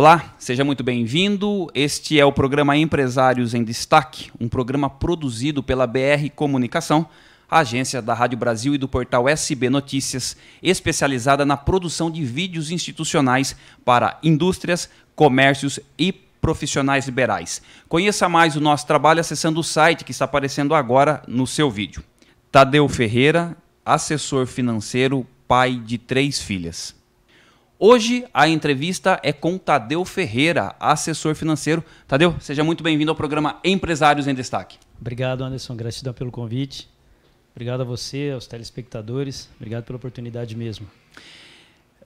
Olá, seja muito bem-vindo. Este é o programa Empresários em Destaque, um programa produzido pela BR Comunicação, agência da Rádio Brasil e do portal SB Notícias, especializada na produção de vídeos institucionais para indústrias, comércios e profissionais liberais. Conheça mais o nosso trabalho acessando o site que está aparecendo agora no seu vídeo. Tadeu Ferreira, assessor financeiro, pai de três filhas. Hoje a entrevista é com Tadeu Ferreira, assessor financeiro. Tadeu, seja muito bem-vindo ao programa Empresários em Destaque. Obrigado, Anderson. Gratidão pelo convite. Obrigado a você, aos telespectadores. Obrigado pela oportunidade mesmo.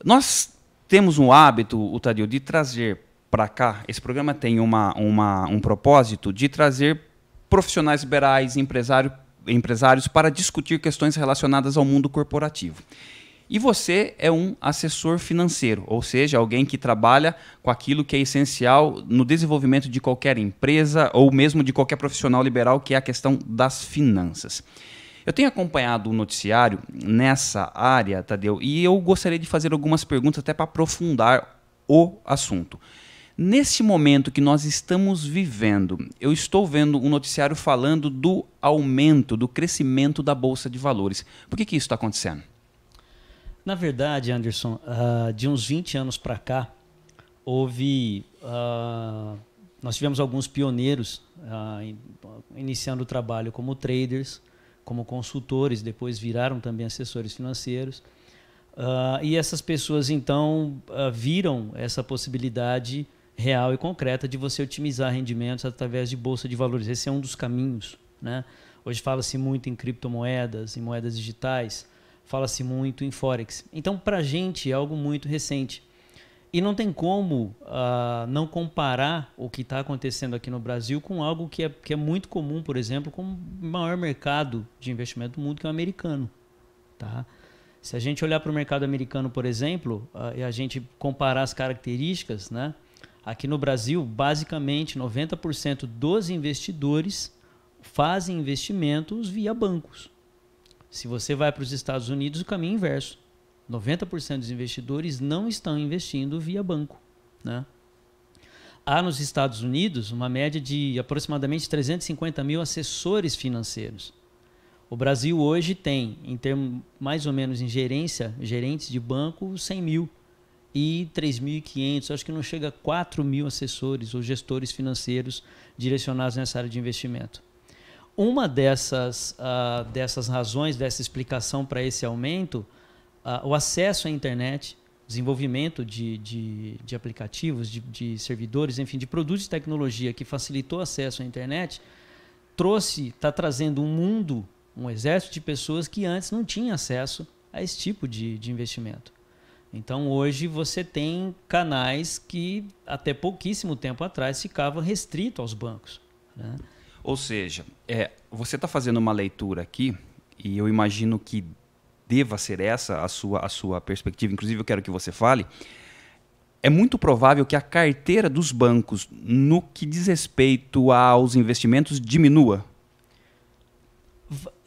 Nós temos um hábito, o Tadeu, de trazer para cá. Esse programa tem uma, uma, um propósito de trazer profissionais liberais, empresário, empresários para discutir questões relacionadas ao mundo corporativo. E você é um assessor financeiro, ou seja, alguém que trabalha com aquilo que é essencial no desenvolvimento de qualquer empresa ou mesmo de qualquer profissional liberal, que é a questão das finanças. Eu tenho acompanhado o noticiário nessa área, Tadeu, e eu gostaria de fazer algumas perguntas até para aprofundar o assunto. Nesse momento que nós estamos vivendo, eu estou vendo um noticiário falando do aumento, do crescimento da Bolsa de Valores. Por que, que isso está acontecendo? Na verdade, Anderson, uh, de uns 20 anos para cá, houve. Uh, nós tivemos alguns pioneiros uh, iniciando o trabalho como traders, como consultores, depois viraram também assessores financeiros. e essas pessoas, então, viram essa possibilidade real e concreta de você otimizar rendimentos através de bolsa de valores. Esse é um dos caminhos. Né? Hoje fala-se muito em criptomoedas, em moedas digitais fala-se muito em Forex. Então, para a gente é algo muito recente. E não tem como uh, não comparar o que está acontecendo aqui no Brasil com algo que é, que é muito comum, por exemplo, com o maior mercado de investimento do mundo, que é o americano. Tá? Se a gente olhar para o mercado americano, por exemplo, uh, e a gente comparar as características, né? aqui no Brasil, basicamente, 90% dos investidores fazem investimentos via bancos. Se você vai para os Estados Unidos, o caminho é inverso. 90% dos investidores não estão investindo via banco. Né? Há nos Estados Unidos uma média de aproximadamente 350 mil assessores financeiros. O Brasil hoje tem, em termos mais ou menos em gerência, gerentes de banco, 100 mil e 3.500, acho que não chega a 4 mil assessores ou gestores financeiros direcionados nessa área de investimento. Uma dessas, uh, dessas razões, dessa explicação para esse aumento, uh, o acesso à internet, desenvolvimento de, de, de aplicativos, de, de, servidores, enfim, de produtos de tecnologia que facilitou o acesso à internet, trouxe, está trazendo um mundo, um exército de pessoas que antes não tinha acesso a esse tipo de, de investimento. Então hoje você tem canais que até pouquíssimo tempo atrás ficavam restrito aos bancos. Né? Ou seja, é, você está fazendo uma leitura aqui, e eu imagino que deva ser essa a sua, a sua perspectiva, inclusive eu quero que você fale. É muito provável que a carteira dos bancos, no que diz respeito aos investimentos, diminua.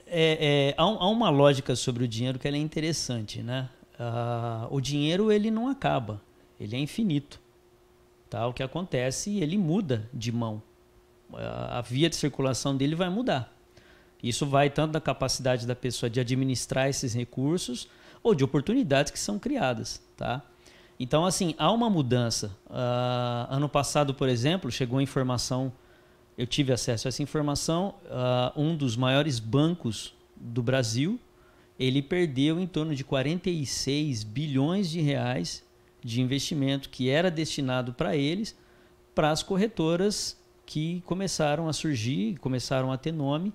É, é, há, há, uma lógica sobre o dinheiro que é interessante, né? Ah, o dinheiro ele não acaba, ele é infinito. Tá? O que acontece ele muda de mão a via de circulação dele vai mudar. Isso vai tanto da capacidade da pessoa de administrar esses recursos ou de oportunidades que são criadas, tá? Então, assim, há uma mudança. Uh, ano passado, por exemplo, chegou a informação, eu tive acesso a essa informação, uh, um dos maiores bancos do Brasil, ele perdeu em torno de 46 bilhões de reais de investimento que era destinado para eles, para as corretoras que começaram a surgir, começaram a ter nome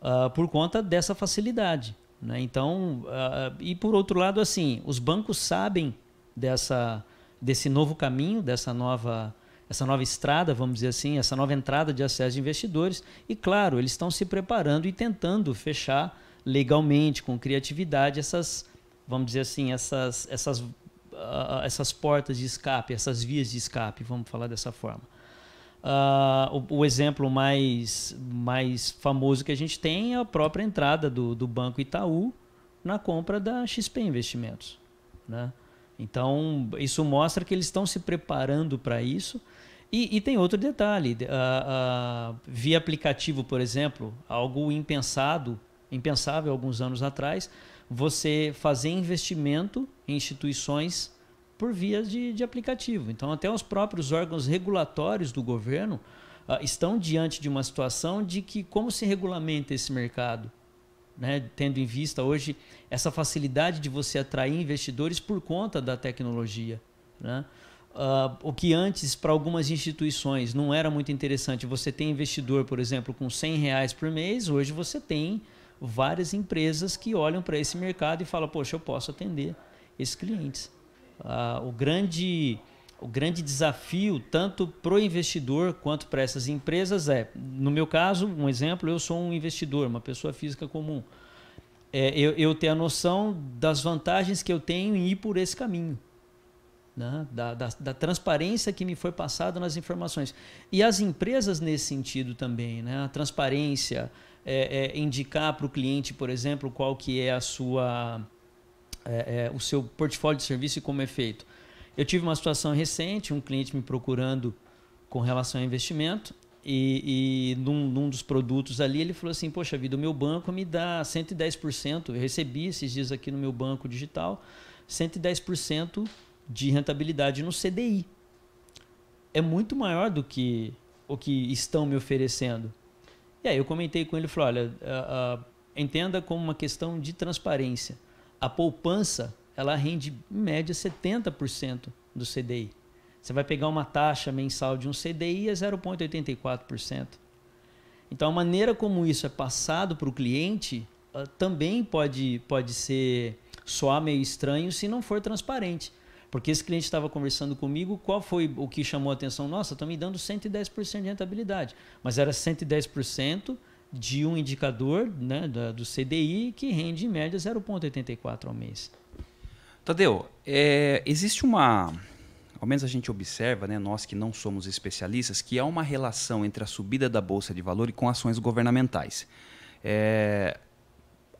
uh, por conta dessa facilidade. Né? Então, uh, e por outro lado, assim, os bancos sabem dessa, desse novo caminho, dessa nova, essa nova estrada, vamos dizer assim, essa nova entrada de acesso de investidores. E claro, eles estão se preparando e tentando fechar legalmente, com criatividade, essas, vamos dizer assim, essas, essas, uh, essas portas de escape, essas vias de escape, vamos falar dessa forma. Uh, o, o, exemplo mais, mais famoso que a gente tem é a própria entrada do, do Banco Itaú na compra da XP Investimentos. Né? Então, isso mostra que eles estão se preparando para isso. E, e, tem outro detalhe: uh, uh, via aplicativo, por exemplo, algo impensado, impensável alguns anos atrás, você fazer investimento em instituições por vias de, de aplicativo. Então, até os próprios órgãos regulatórios do governo uh, estão diante de uma situação de que como se regulamenta esse mercado, né? tendo em vista hoje essa facilidade de você atrair investidores por conta da tecnologia. Né? Uh, o que antes para algumas instituições não era muito interessante, você tem investidor, por exemplo, com 100 reais por mês, hoje você tem várias empresas que olham para esse mercado e falam, poxa, eu posso atender esses clientes uh, o grande o grande desafio, tanto para o investidor quanto para essas empresas, é, no meu caso, um exemplo, eu sou um investidor, uma pessoa física comum. É, eu, eu a noção das vantagens que eu tenho em ir por esse caminho. Né? Da, da, da, transparência que me foi passada nas informações. E as empresas nesse sentido também, né? a transparência, é, é, indicar para o cliente, por exemplo, qual que é a sua é, é, o seu portfólio de serviço e como é feito. Eu tive uma situação recente, um cliente me procurando com relação a investimento e, e num, num, dos produtos ali ele falou assim, poxa vida, o meu banco me dá 110%, eu recebi esses dias aqui no meu banco digital, 110% de rentabilidade no CDI. É muito maior do que o que estão me oferecendo. E aí eu comentei com ele, falou, olha, entenda como uma questão de transparência a poupança ela rende em média 70% do CDI. Você vai pegar uma taxa mensal de um CDI é 0,84%. Então a maneira como isso é passado para o cliente uh, também pode, pode ser soar meio estranho se não for transparente. Porque esse cliente estava conversando comigo, qual foi o que chamou a atenção? Nossa, estão me dando 110% de rentabilidade. Mas era 110% de um indicador né, da, do CDI que rende em média 0,84 ao mês. Tadeu, é, existe uma. Ao menos a gente observa, né, nós que não somos especialistas, que há uma relação entre a subida da Bolsa de Valores com ações governamentais. É,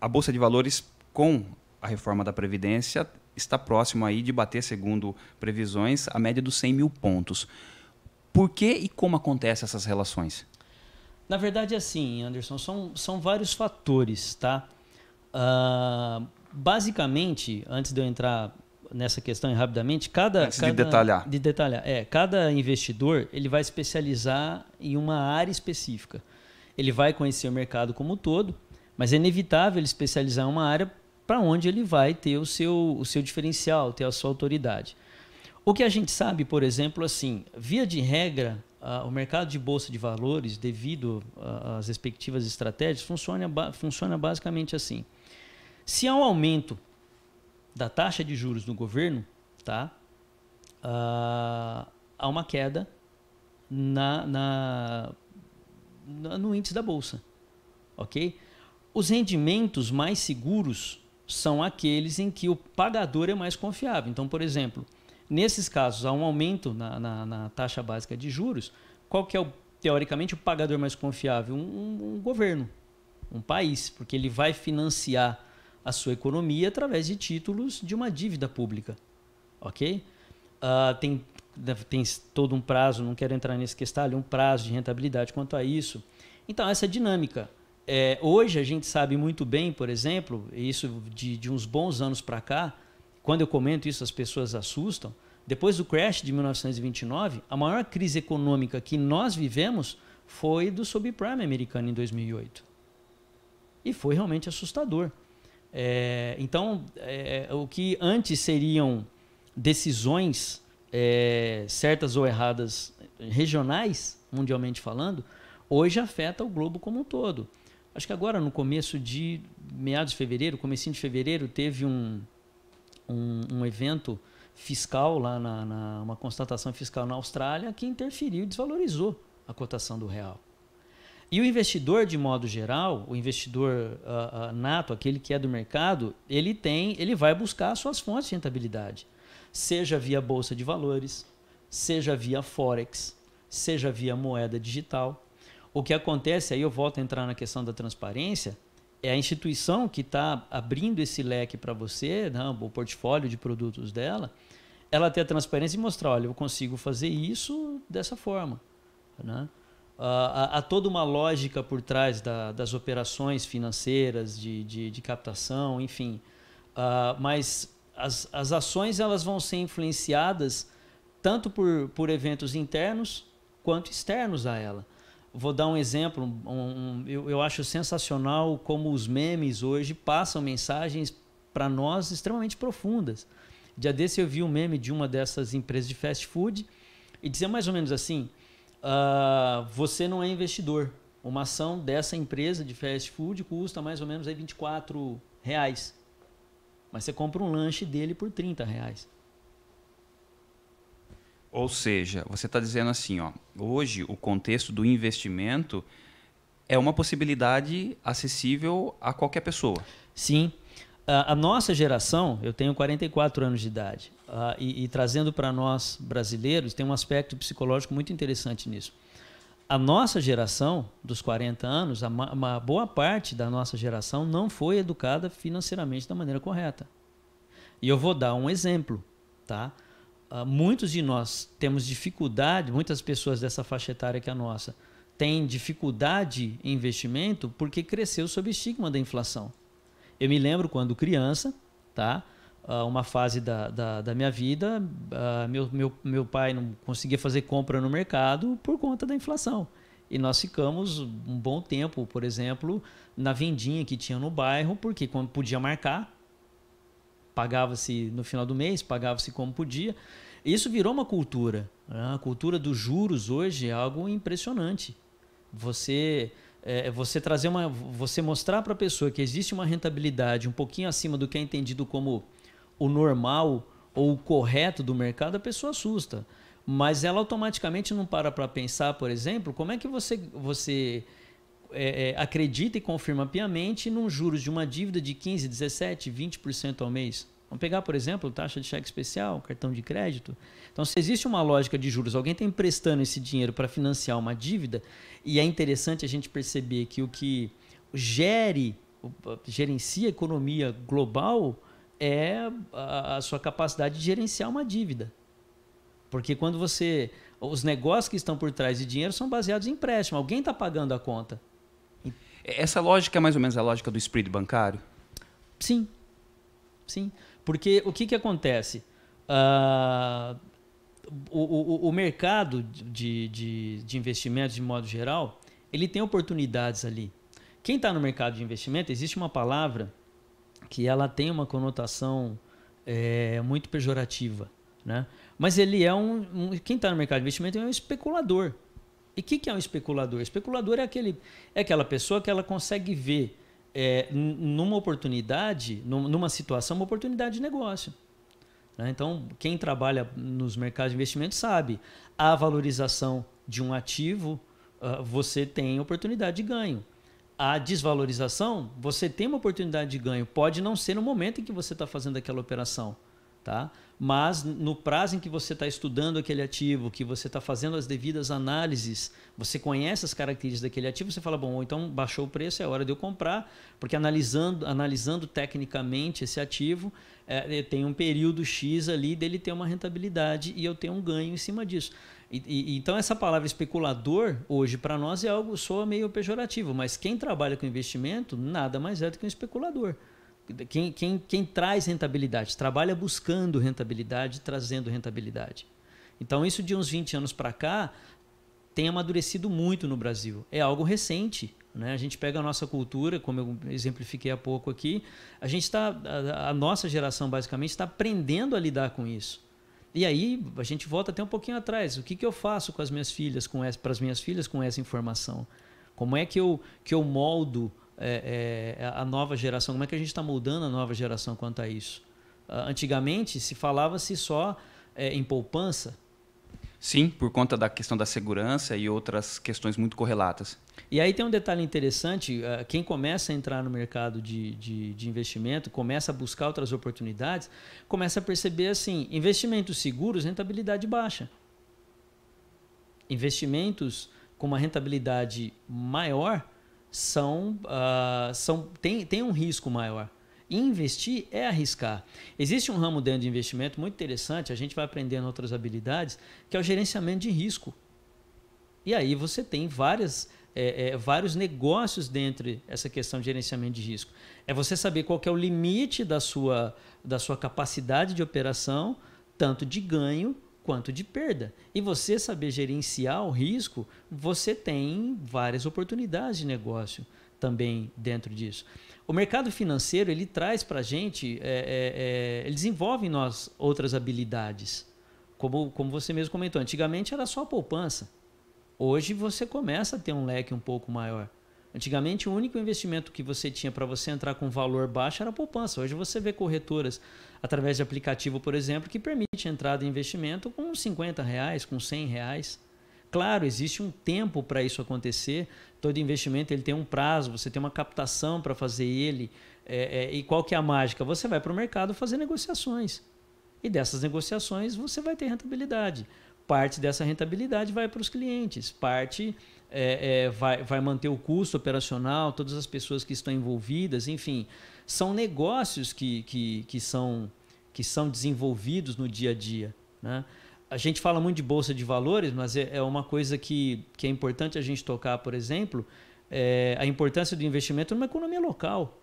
a Bolsa de Valores, com a reforma da Previdência, está próximo aí de bater, segundo previsões, a média dos 100 mil pontos. Por que e como acontecem essas relações? Na verdade, é assim, Anderson, são, são vários fatores, tá? Uh, basicamente, antes de eu entrar nessa questão rapidamente, cada, antes cada de detalhar, de detalhar, é, cada investidor ele vai especializar em uma área específica. Ele vai conhecer o mercado como um todo, mas é inevitável ele especializar em uma área para onde ele vai ter o seu, o seu diferencial, ter a sua autoridade. O que a gente sabe, por exemplo, assim, via de regra, ah, o mercado de bolsa de valores, devido às respectivas estratégias, funciona, funciona basicamente assim. Se há um aumento da taxa de juros do governo, tá? Ah, há uma queda na, na, no índice da bolsa, ok? Os rendimentos mais seguros são aqueles em que o pagador é mais confiável. Então, por exemplo, Nesses casos, há um aumento na, na, na taxa básica de juros. Qual que é, o, teoricamente, o pagador mais confiável? Um, um, um governo, um país, porque ele vai financiar a sua economia através de títulos de uma dívida pública. Ok? Uh, tem, né, tem todo um prazo, não quero entrar nesse questalho, um prazo de rentabilidade quanto a isso. Então, essa dinâmica. É, hoje a gente sabe muito bem, por exemplo, isso de, de uns bons anos para cá, quando eu comento isso as pessoas assustam, depois do crash de 1929, a maior crise econômica que nós vivemos foi do subprime americano em 2008. E foi realmente assustador. É, então, é, o que antes seriam decisões é, certas ou erradas regionais, mundialmente falando, hoje afeta o globo como um todo. Acho que agora, no começo de meados de fevereiro, comecinho de fevereiro, teve um, um, um evento fiscal lá na, na, uma constatação fiscal na Austrália que interferiu e desvalorizou a cotação do real. E o investidor, de modo geral, o investidor uh, uh, nato, aquele que é do mercado, ele tem, ele vai buscar suas fontes de rentabilidade, seja via bolsa de valores, seja via forex, seja via moeda digital. O que acontece aí, eu volto a entrar na questão da transparência é a instituição que está abrindo esse leque para você, não, né, o portfólio de produtos dela, ela ter a transparência e mostrar, olha, eu consigo fazer isso dessa forma. Né? Ah, há, há toda uma lógica por trás da, das operações financeiras, de, de, de captação, enfim. Uh, mas as, as ações elas vão ser influenciadas tanto por, por eventos internos quanto externos a ela vou dar um exemplo. Um, um, eu, eu acho sensacional como os memes hoje passam mensagens para nós extremamente profundas. Dia desse eu vi um meme de uma dessas empresas de fast food e dizia mais ou menos assim: uh, você não é investidor. Uma ação dessa empresa de fast food custa mais ou menos aí 24 reais. Mas você compra um lanche dele por 30 reais. Ou seja, você está dizendo assim, ó, hoje o contexto do investimento é uma possibilidade acessível a qualquer pessoa. Sim. A, nossa geração, eu tenho 44 anos de idade, ah, e, e trazendo para nós brasileiros, tem um aspecto psicológico muito interessante nisso. A nossa geração, dos 40 anos, uma boa parte da nossa geração não foi educada financeiramente da maneira correta. E eu vou dar um exemplo, tá? Uh, muitos de nós temos dificuldade, muitas pessoas dessa faixa etária que é a nossa, têm dificuldade em investimento porque cresceu sob estigma da inflação. Eu me lembro quando criança, tá? Uh, uma fase da, da, da minha vida, uh, meu, meu, meu pai não conseguia fazer compra no mercado por conta da inflação. E nós ficamos um bom tempo, por exemplo, na vendinha que tinha no bairro, porque quando podia marcar, pagava-se no final do mês, pagava-se como podia. Isso virou uma cultura. Né? A cultura dos juros hoje é algo impressionante. Você é, é você trazer uma, você mostrar para a pessoa que existe uma rentabilidade um pouquinho acima do que é entendido como o normal ou o correto do mercado, a pessoa assusta. Mas ela automaticamente não para para pensar, por exemplo, como é que você, você é, é, acredita e confirma piamente num juros de uma dívida de 15, 17, 20% ao mês. Vamos pegar, por exemplo, taxa de cheque especial, cartão de crédito. Então, se existe uma lógica de juros, alguém está emprestando esse dinheiro para financiar uma dívida, e é interessante a gente perceber que o que gere, gerencia a economia global é a sua capacidade de gerenciar uma dívida. Porque quando você. Os negócios que estão por trás de dinheiro são baseados em empréstimo. Alguém está pagando a conta. Essa lógica é mais ou menos a lógica do spread bancário? Sim. Sim. Porque o que, que acontece? Uh, o, o, o, mercado de, de, de investimentos, de modo geral, ele tem oportunidades ali. Quem está no mercado de investimento, existe uma palavra que ela tem uma conotação é, muito pejorativa. Né? Mas ele é um, um quem está no mercado de investimento é um especulador. E o que, que é um especulador? Especulador é, aquele, é aquela pessoa que ela consegue ver é, numa oportunidade, numa situação, uma oportunidade de negócio. Né? Então, quem trabalha nos mercados de investimento sabe. A valorização de um ativo, uh, você tem oportunidade de ganho. A desvalorização, você tem uma oportunidade de ganho. Pode não ser no momento em que você está fazendo aquela operação tá? Mas no prazo em que você está estudando aquele ativo, que você está fazendo as devidas análises, você conhece as características daquele ativo, você fala, bom, então baixou o preço, é hora de eu comprar, porque analisando, analisando tecnicamente esse ativo, é, tem um período X ali dele ter uma rentabilidade e eu tenho um ganho em cima disso. E, e, então essa palavra especulador hoje para nós é algo soa meio pejorativo, mas quem trabalha com investimento nada mais é do que um especulador. Quem, quem, quem traz rentabilidade, trabalha buscando rentabilidade, trazendo rentabilidade. Então, isso de uns 20 anos para cá tem amadurecido muito no Brasil. É algo recente. Né? A gente pega a nossa cultura, como eu exemplifiquei há pouco aqui, a gente está, a, a nossa geração basicamente está aprendendo a lidar com isso. E aí a gente volta até um pouquinho atrás. O que, que eu faço com as minhas filhas, com para as minhas filhas com essa informação? Como é que eu que eu moldo é, é, é, a nova geração? Como é que a gente está moldando a nova geração quanto a isso? Ah, antigamente se falava-se só é, em poupança. Sim, por conta da questão da segurança e outras questões muito correlatas. E aí tem um detalhe interessante: ah, quem começa a entrar no mercado de, de, de investimento, começa a buscar outras oportunidades, começa a perceber assim: investimentos seguros, rentabilidade baixa. Investimentos com uma rentabilidade maior, são, uh, são tem, tem um risco maior. Investir é arriscar. Existe um ramo dentro de investimento muito interessante, a gente vai aprendendo outras habilidades, que é o gerenciamento de risco. E aí você tem várias, é, é, vários negócios dentro essa questão de gerenciamento de risco. É você saber qual é o limite da sua, da sua capacidade de operação, tanto de ganho quanto de perda. E você saber gerenciar o risco, você tem várias oportunidades de negócio também dentro disso. O mercado financeiro ele traz para a gente, é, é, é, ele desenvolve em nós outras habilidades. Como, como você mesmo comentou, antigamente era só poupança. Hoje você começa a ter um leque um pouco maior. Antigamente, o único investimento que você tinha para você entrar com valor baixo era poupança. Hoje você vê corretoras através de aplicativo, por exemplo, que permite entrada em investimento com 50 reais, com 100 reais. Claro, existe um tempo para isso acontecer. Todo investimento ele tem um prazo, você tem uma captação para fazer ele. É, é, e qual que é a mágica? Você vai para o mercado fazer negociações. E dessas negociações você vai ter rentabilidade. Parte dessa rentabilidade vai para os clientes, parte é, é, vai, vai manter o custo operacional, todas as pessoas que estão envolvidas, enfim são negócios que, que, que, são, que são desenvolvidos no dia a dia. Né? A gente fala muito de bolsa de valores, mas é, é uma coisa que, que é importante a gente tocar, por exemplo, é a importância do investimento numa economia local.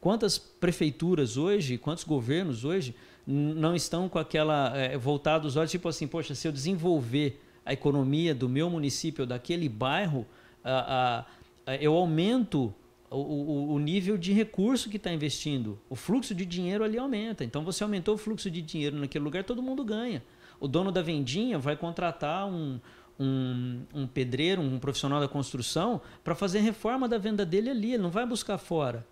Quantas prefeituras hoje, quantos governos hoje não estão com aquela é, voltados olhos tipo assim, poxa, se eu desenvolver a economia do meu município, daquele bairro, a, a, a eu aumento o, o, nível de recurso que está investindo, o fluxo de dinheiro ali aumenta. Então você aumentou o fluxo de dinheiro naquele lugar, todo mundo ganha. O dono da vendinha vai contratar um, um, um pedreiro, um profissional da construção, para fazer a reforma da venda dele ali, ele não vai buscar fora.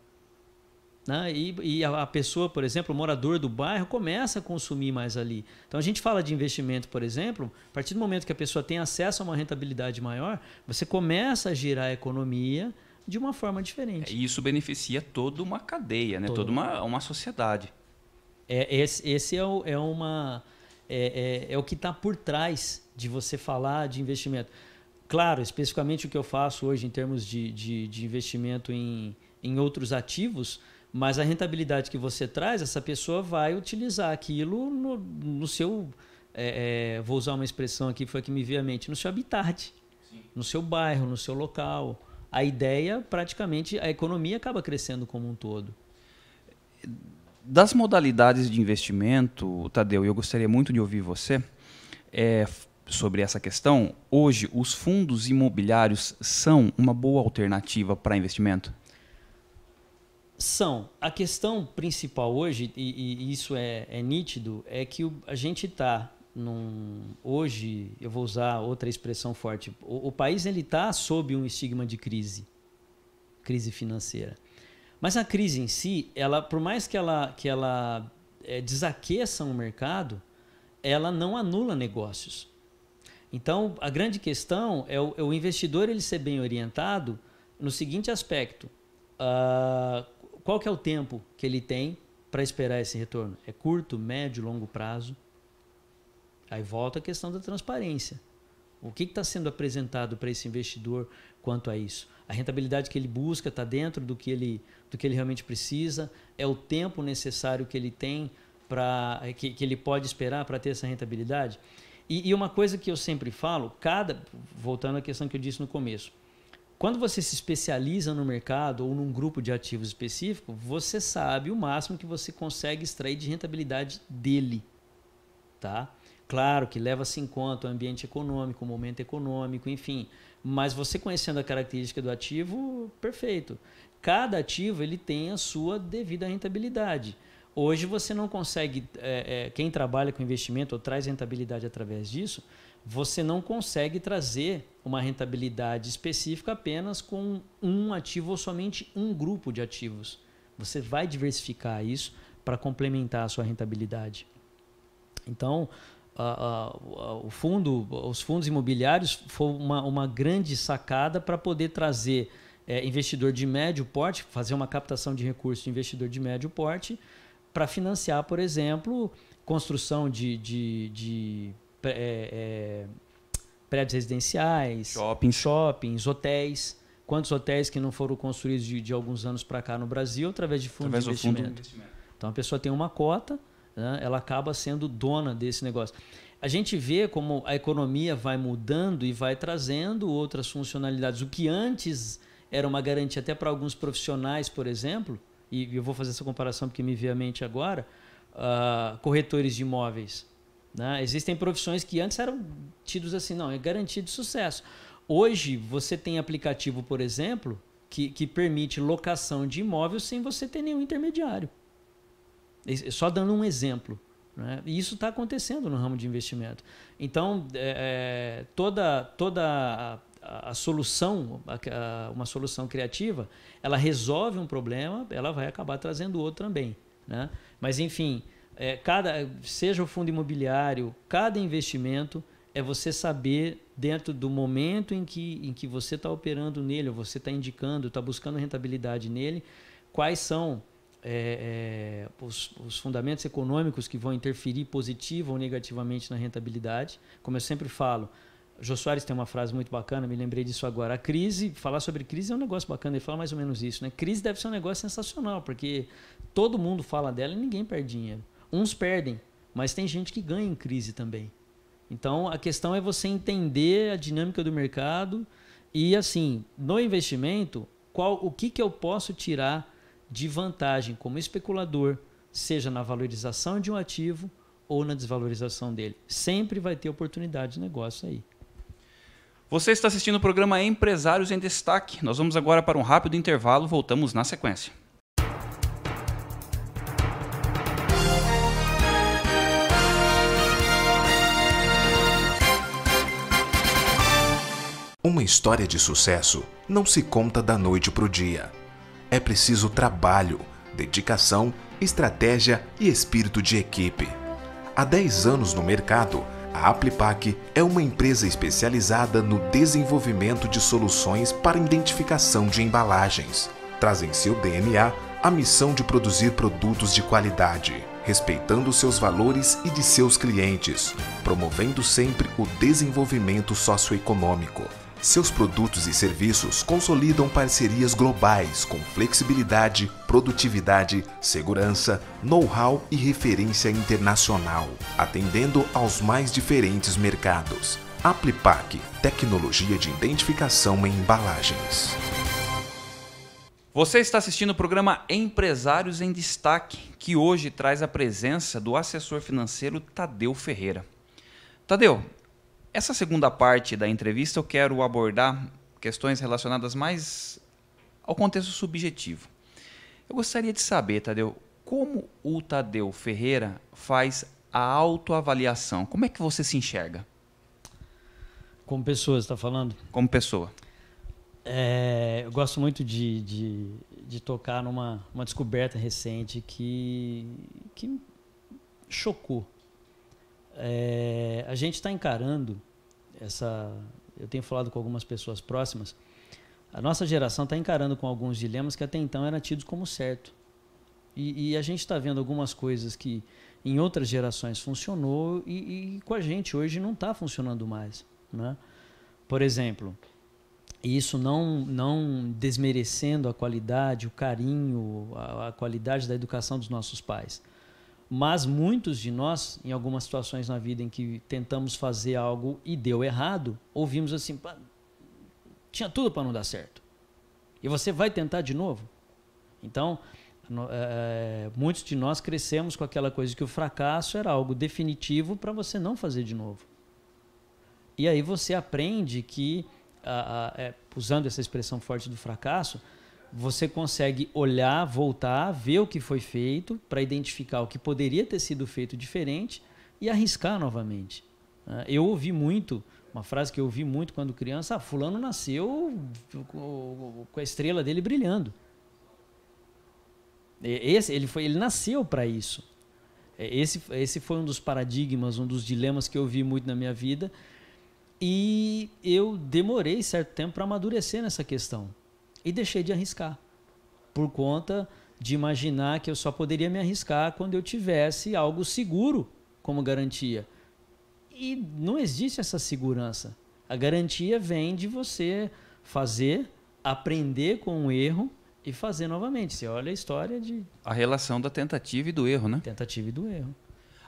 Né? E, e, a, pessoa, por exemplo, o morador do bairro, começa a consumir mais ali. Então a gente fala de investimento, por exemplo, a partir do momento que a pessoa tem acesso a uma rentabilidade maior, você começa a girar a economia de uma forma diferente. É, e isso beneficia toda uma cadeia, né? toda uma, uma sociedade. É, esse, esse é, o, é uma. É, é, é o que está por trás de você falar de investimento. Claro, especificamente o que eu faço hoje em termos de, de, de investimento em, em outros ativos, mas a rentabilidade que você traz, essa pessoa vai utilizar aquilo no, no seu. É, é vou usar uma expressão aqui, foi que me veio à mente, no seu habitat, Sim. no seu bairro, no seu local a ideia, praticamente, a economia acaba crescendo como um todo. Das modalidades de investimento, Tadeu, eu gostaria muito de ouvir você é, sobre essa questão. Hoje, os fundos imobiliários são uma boa alternativa para investimento? São. A questão principal hoje, e, e isso é, é, nítido, é que o, a gente está num, hoje, eu vou usar outra expressão forte, o, o país ele está sob um estigma de crise, crise financeira. Mas a crise em si, ela, por mais que ela, que ela é, desaqueça o um mercado, ela não anula negócios. Então, a grande questão é o, é o investidor ele ser bem orientado no seguinte aspecto. Uh, qual que é o tempo que ele tem para esperar esse retorno? É curto, médio, longo prazo? Aí volta a questão da transparência. O que está sendo apresentado para esse investidor quanto a isso? A rentabilidade que ele busca está dentro do que, ele, do que ele realmente precisa? É o tempo necessário que ele tem para que, que ele pode esperar para ter essa rentabilidade? E, e, uma coisa que eu sempre falo, cada voltando à questão que eu disse no começo, quando você se especializa no mercado ou num grupo de ativos específico, você sabe o máximo que você consegue extrair de rentabilidade dele, tá? Claro que leva-se em conta o ambiente econômico, o momento econômico, enfim. Mas você conhecendo a característica do ativo, perfeito. Cada ativo ele tem a sua devida rentabilidade. Hoje você não consegue, é, é, quem trabalha com investimento ou traz rentabilidade através disso, você não consegue trazer uma rentabilidade específica apenas com um ativo ou somente um grupo de ativos. Você vai diversificar isso para complementar a sua rentabilidade. Então, a, a, o fundo, os fundos imobiliários foi uma, uma grande sacada para poder trazer é, investidor de médio porte, fazer uma captação de recursos de investidor de médio porte para financiar, por exemplo, construção de, de, de é, é, prédios residenciais, shoppings. shoppings, hotéis. Quantos hotéis que não foram construídos de, de alguns anos para cá no Brasil através de fundos através de investimento. fundo de investimento? Então a pessoa tem uma cota né? ela acaba sendo dona desse negócio. A gente vê como a economia vai mudando e vai trazendo outras funcionalidades. O que antes era uma garantia até para alguns profissionais, por exemplo, e eu vou fazer essa comparação porque me veio à mente agora, uh, corretores de imóveis. Né? Existem profissões que antes eram tidos assim, não, é garantia de sucesso. Hoje, você tem aplicativo, por exemplo, que, que permite locação de imóvel sem você ter nenhum intermediário. Só dando um exemplo. Né? E isso está acontecendo no ramo de investimento. Então, é, é toda, toda a, a solução, a, a, uma solução criativa, ela resolve um problema, ela vai acabar trazendo outro também. Né? Mas, enfim, é, cada, seja o fundo imobiliário, cada investimento é você saber dentro do momento em que, em que você está operando nele, ou você está indicando, está buscando rentabilidade nele, quais são é, é, os, os, fundamentos econômicos que vão interferir positivo ou negativamente na rentabilidade. Como eu sempre falo, Jô Soares tem uma frase muito bacana, me lembrei disso agora. A crise, falar sobre crise é um negócio bacana, ele fala mais ou menos isso, né? Crise deve ser um negócio sensacional, porque todo mundo fala dela e ninguém perde dinheiro. Uns perdem, mas tem gente que ganha em crise também. Então a questão é você entender a dinâmica do mercado e assim, no investimento, qual o que, que eu posso tirar de vantagem como especulador, seja na valorização de um ativo ou na desvalorização dele. Sempre vai ter oportunidade de negócio aí. Você está assistindo o programa Empresários em Destaque. Nós vamos agora para um rápido intervalo, voltamos na sequência. Uma história de sucesso não se conta da noite para o dia é preciso trabalho, dedicação, estratégia e espírito de equipe. Há 10 anos no mercado, a Aplipac é uma empresa especializada no desenvolvimento de soluções para identificação de embalagens. Traz em seu DNA a missão de produzir produtos de qualidade, respeitando seus valores e de seus clientes, promovendo sempre o desenvolvimento socioeconômico seus produtos e serviços consolidam parcerias globais com flexibilidade, produtividade, segurança, know-how e referência internacional, atendendo aos mais diferentes mercados. Aplipac, tecnologia de identificação em embalagens. Você está assistindo o programa Empresários em Destaque, que hoje traz a presença do assessor financeiro Tadeu Ferreira. Tadeu, essa segunda parte da entrevista eu quero abordar questões relacionadas mais ao contexto subjetivo. Eu gostaria de saber, Tadeu, como o Tadeu Ferreira faz a autoavaliação? Como é que você se enxerga? Como pessoa, você está falando? Como pessoa. É, eu gosto muito de, de, de tocar numa descoberta recente que, que chocou é, a gente está encarando essa. Eu tenho falado com algumas pessoas próximas. A nossa geração está encarando com alguns dilemas que até então eram tidos como certo. E, e a gente está vendo algumas coisas que em outras gerações funcionou e, e com a gente hoje não está funcionando mais. Né? Por exemplo, e isso não, não desmerecendo a qualidade, o carinho, a, a, qualidade da educação dos nossos pais. Mas muitos de nós, em algumas situações na vida em que tentamos fazer algo e deu errado, ouvimos assim: tinha tudo para não dar certo. E você vai tentar de novo? Então, é, muitos de nós crescemos com aquela coisa que o fracasso era algo definitivo para você não fazer de novo. E aí você aprende que, a, a, é, usando essa expressão forte do fracasso, você consegue olhar, voltar, ver o que foi feito, para identificar o que poderia ter sido feito diferente e arriscar novamente. Ah, eu ouvi muito, uma frase que eu ouvi muito quando criança: ah, Fulano nasceu com a estrela dele brilhando. Esse, ele, foi, ele nasceu para isso. É, esse, esse foi um dos paradigmas, um dos dilemas que eu vi muito na minha vida. E eu demorei certo tempo para amadurecer nessa questão e deixei de arriscar. Por conta de imaginar que eu só poderia me arriscar quando eu tivesse algo seguro como garantia. E não existe essa segurança. A garantia vem de você fazer, aprender com o um erro e fazer novamente. Você olha a história de. A relação da tentativa e do erro, né? Tentativa e do erro.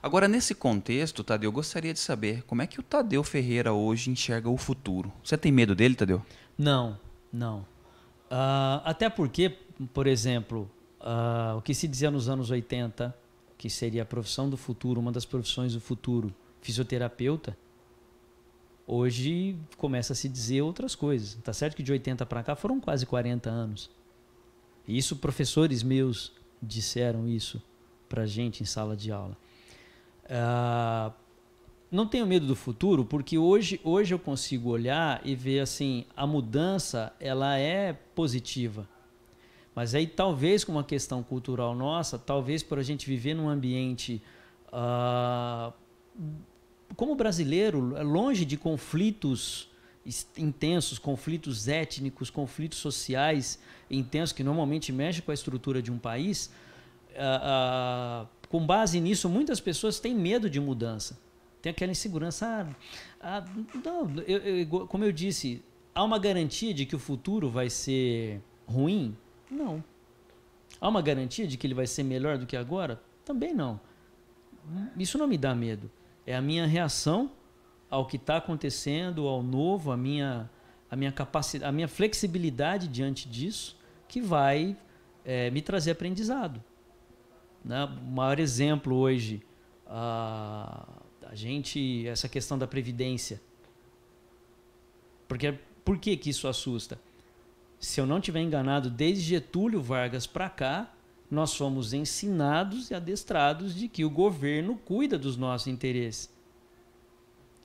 Agora, nesse contexto, Tadeu, eu gostaria de saber como é que o Tadeu Ferreira hoje enxerga o futuro. Você tem medo dele, Tadeu? Não, não. Uh, até porque, por exemplo, uh, o que se dizia nos anos 80, que seria a profissão do futuro, uma das profissões do futuro, fisioterapeuta, hoje começa a se dizer outras coisas. Tá certo que de 80 para cá foram quase 40 anos. E isso professores meus disseram isso para gente em sala de aula. Uh, não tenho medo do futuro, porque hoje, hoje eu consigo olhar e ver assim, a mudança ela é positiva. Mas aí talvez com uma questão cultural nossa, talvez por a gente viver num ambiente ah, como brasileiro, é longe de conflitos intensos, conflitos étnicos, conflitos sociais intensos que normalmente mexem com a estrutura de um país, ah, ah, com base nisso muitas pessoas têm medo de mudança tem aquela insegurança. Ah, ah, não, eu, eu, como eu disse, há uma garantia de que o futuro vai ser ruim? Não. Há uma garantia de que ele vai ser melhor do que agora? Também não. Isso não me dá medo. É a minha reação ao que está acontecendo, ao novo, a minha, a minha capacidade, a minha flexibilidade diante disso que vai é, me trazer aprendizado. Né? O maior exemplo hoje, a gente, essa questão da previdência. Porque por que, que isso assusta? Se eu não tiver enganado, desde Getúlio Vargas para cá, nós somos ensinados e adestrados de que o governo cuida dos nossos interesses.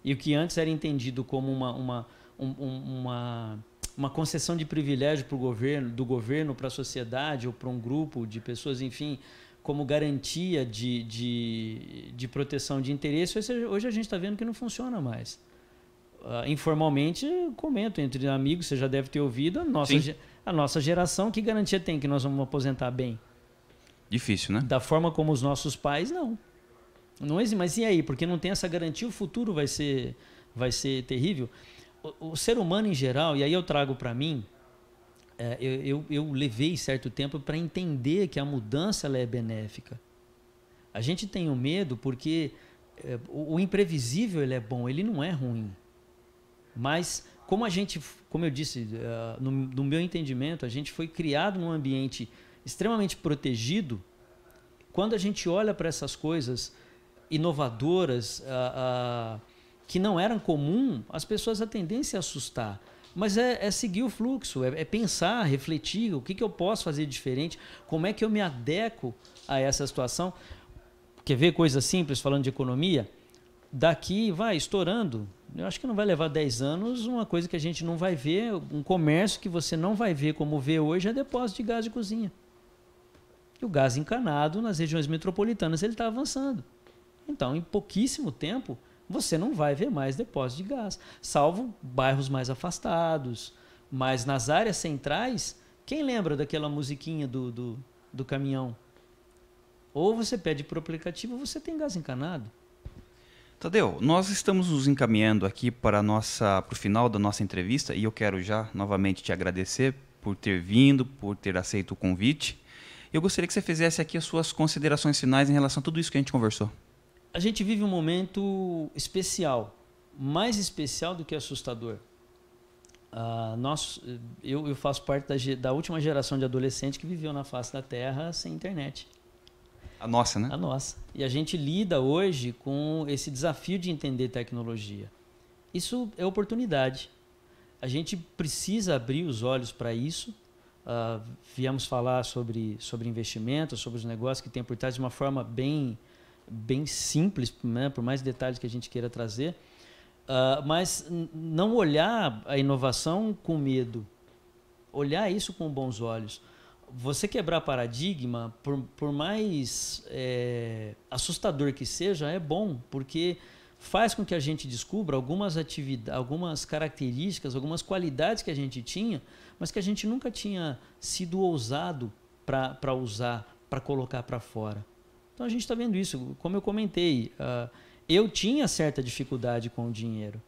E o que antes era entendido como uma, uma, um, uma, uma concessão de privilégio o governo, do governo para a sociedade ou para um grupo de pessoas, enfim, como garantia de, de, de proteção de interesse, hoje a gente está vendo que não funciona mais. Uh, informalmente, comento entre amigos, você já deve ter ouvido, a nossa, a nossa geração, que garantia tem que nós vamos aposentar bem? Difícil, né? Da forma como os nossos pais, não. Não existe, mas e aí? Porque não tem essa garantia, o futuro vai ser, vai ser terrível. O, o ser humano em geral, e aí eu trago para mim, é, eu, eu, eu, levei certo tempo para entender que a mudança ela é benéfica. A gente tem o medo porque é, o, o, imprevisível ele é bom, ele não é ruim. Mas como a gente, como eu disse, uh, no, no meu entendimento, a gente foi criado num ambiente extremamente protegido. Quando a gente olha para essas coisas inovadoras uh, uh, que não eram comum, as pessoas a tendência a é assustar. Mas é, é seguir o fluxo, é, é, pensar, refletir o que, que eu posso fazer diferente, como é que eu me adequo a essa situação. Quer ver coisa simples falando de economia? Daqui vai estourando. Eu acho que não vai levar 10 anos uma coisa que a gente não vai ver, um comércio que você não vai ver como vê hoje é depósito de gás de cozinha. E o gás encanado nas regiões metropolitanas ele está avançando. Então, em pouquíssimo tempo, você não vai ver mais depósito de gás, salvo bairros mais afastados. Mas nas áreas centrais, quem lembra daquela musiquinha do, do, do caminhão? Ou você pede por aplicativo você tem gás encanado. Tadeu, nós estamos nos encaminhando aqui para, nossa, para o final da nossa entrevista e eu quero já novamente te agradecer por ter vindo, por ter aceito o convite. Eu gostaria que você fizesse aqui as suas considerações finais em relação a tudo isso que a gente conversou a gente vive um momento especial, mais especial do que assustador. Ah, nós, eu, eu, faço parte da, da última geração de adolescentes que viveu na face da Terra sem internet. A nossa, né? A nossa. E a gente lida hoje com esse desafio de entender tecnologia. Isso é oportunidade. A gente precisa abrir os olhos para isso. Uh, viemos falar sobre, sobre investimentos, sobre os negócios que tem por trás de uma forma bem bem simples, né, por mais detalhes que a gente queira trazer, uh, mas não olhar a inovação com medo, olhar isso com bons olhos. Você quebrar paradigma, por, por mais é, assustador que seja, é bom, porque faz com que a gente descubra algumas atividades, algumas características, algumas qualidades que a gente tinha, mas que a gente nunca tinha sido ousado para usar, para colocar para fora. Então a gente está vendo isso. Como eu comentei, uh, eu tinha certa dificuldade com o dinheiro.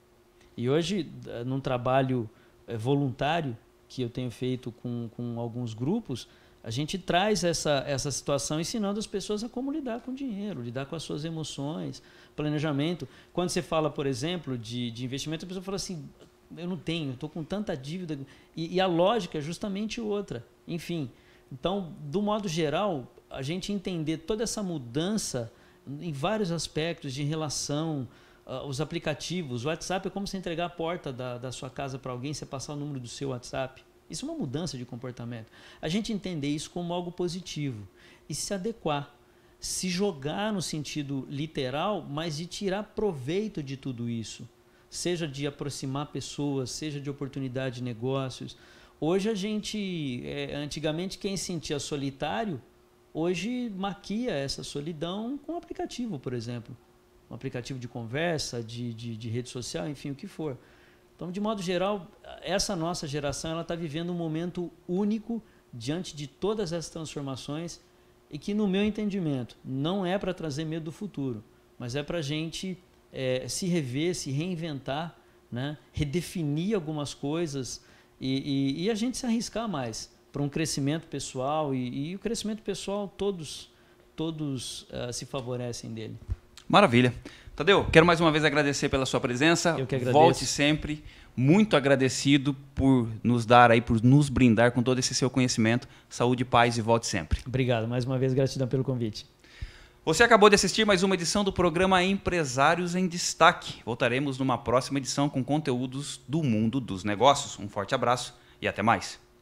E hoje, ah, num trabalho eh, voluntário que eu tenho feito com, com alguns grupos, a gente traz essa, essa situação ensinando as pessoas a como lidar com o dinheiro, lidar com as suas emoções, planejamento. Quando você fala, por exemplo, de, de investimento, a pessoa fala assim: eu não tenho, estou com tanta dívida. E, e, a lógica é justamente outra. Enfim, então, do modo geral, a gente entender toda essa mudança em vários aspectos de relação, uh, os aplicativos, o WhatsApp é como você entregar a porta da, da sua casa para alguém, você passar o número do seu WhatsApp. Isso é uma mudança de comportamento. A gente entender isso como algo positivo e se adequar, se jogar no sentido literal, mas de tirar proveito de tudo isso, seja de aproximar pessoas, seja de oportunidade de negócios. Hoje a gente, é, antigamente quem sentia solitário hoje maquia essa solidão com um aplicativo, por exemplo. Um aplicativo de conversa, de, de, de rede social, enfim, o que for. Então, de modo geral, essa nossa geração ela está vivendo um momento único diante de todas essas transformações e que, no meu entendimento, não é para trazer medo do futuro, mas é para a gente é, se rever, se reinventar, né? redefinir algumas coisas e, e, e a gente se arriscar mais para um crescimento pessoal e, e, o crescimento pessoal todos todos uh, se favorecem dele. Maravilha. Tadeu, quero mais uma vez agradecer pela sua presença. Eu que agradeço. Volte sempre. Muito agradecido por nos dar aí, por nos brindar com todo esse seu conhecimento. Saúde, paz e volte sempre. Obrigado. Mais uma vez, gratidão pelo convite. Você acabou de assistir mais uma edição do programa Empresários em Destaque. Voltaremos numa próxima edição com conteúdos do mundo dos negócios. Um forte abraço e até mais.